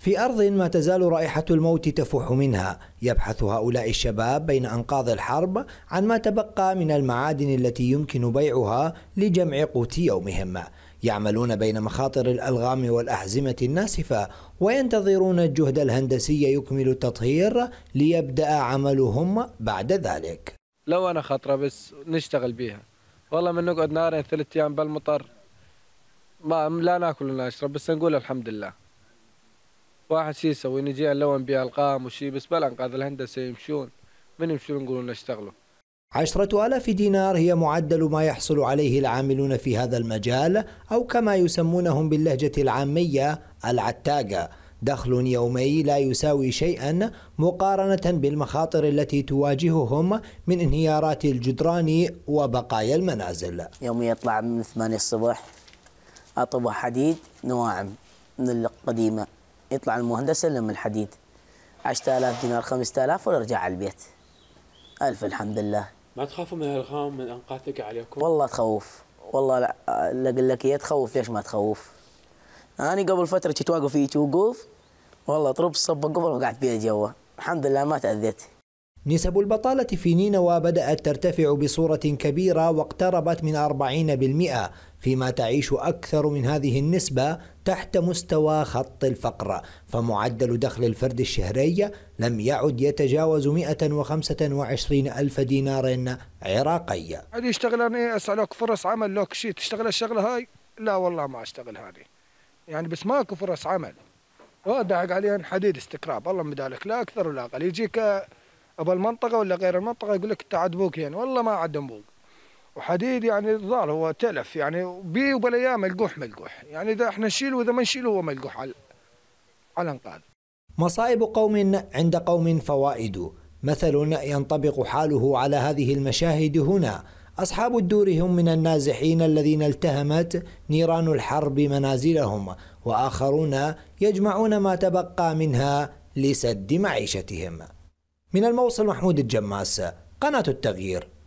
في أرض ما تزال رائحة الموت تفوح منها يبحث هؤلاء الشباب بين أنقاض الحرب عن ما تبقى من المعادن التي يمكن بيعها لجمع قوت يومهم يعملون بين مخاطر الألغام والأحزمة الناسفة وينتظرون الجهد الهندسي يكمل التطهير ليبدأ عملهم بعد ذلك لو أنا خطرة بس نشتغل بيها والله من نقعد نارين ثلاث أيام بالمطر ما لا ناكل ولا نشرب بس نقول الحمد لله واحد شي يسوي نجي نلون بها القام وشي بس بلا انقاذ الهندسه يمشون من يمشون يقولون اشتغلوا عشرة آلاف دينار هي معدل ما يحصل عليه العاملون في هذا المجال أو كما يسمونهم باللهجة العامية العتاقة دخل يومي لا يساوي شيئا مقارنة بالمخاطر التي تواجههم من انهيارات الجدران وبقايا المنازل يومي يطلع من 8 الصبح أطبع حديد نواعم من القديمة يطلع المهندس يلم الحديد 10000 دينار 5000 ويرجع على البيت الف الحمد لله ما تخافوا من الارقام من انقاذ تقع عليكم والله تخوف والله لا اقول لك يا تخوف ليش ما تخوف انا قبل فتره كنت واقف فيك وقوف والله طرب الصبه قبل وقعت بيها جوا الحمد لله ما تاذيت نسب البطالة في نينوى بدأت ترتفع بصورة كبيرة واقتربت من 40% فيما تعيش أكثر من هذه النسبة تحت مستوى خط الفقر فمعدل دخل الفرد الشهري لم يعد يتجاوز 125 ألف دينار عراقي هل يشتغل أنا أسألك فرص عمل لك شيء تشتغل الشغلة هاي لا والله ما أشتغل هذه يعني بس ماكو فرص عمل ودعك عليها حديد استقراب الله مدالك لا أكثر ولا أقل يجيك ابو المنطقه ولا غير المنطقه يقول لك انت بوك يعني والله ما عاد بوك وحديد يعني الظاهر هو تلف يعني بي وبالايام ملقوح ملقوح يعني اذا احنا نشيله واذا ما نشيله هو ملقوح على على انقاذ مصائب قوم عند قوم فوائد مثل ينطبق حاله على هذه المشاهد هنا أصحاب الدور هم من النازحين الذين التهمت نيران الحرب منازلهم وآخرون يجمعون ما تبقى منها لسد معيشتهم من الموصل محمود الجماس قناة التغيير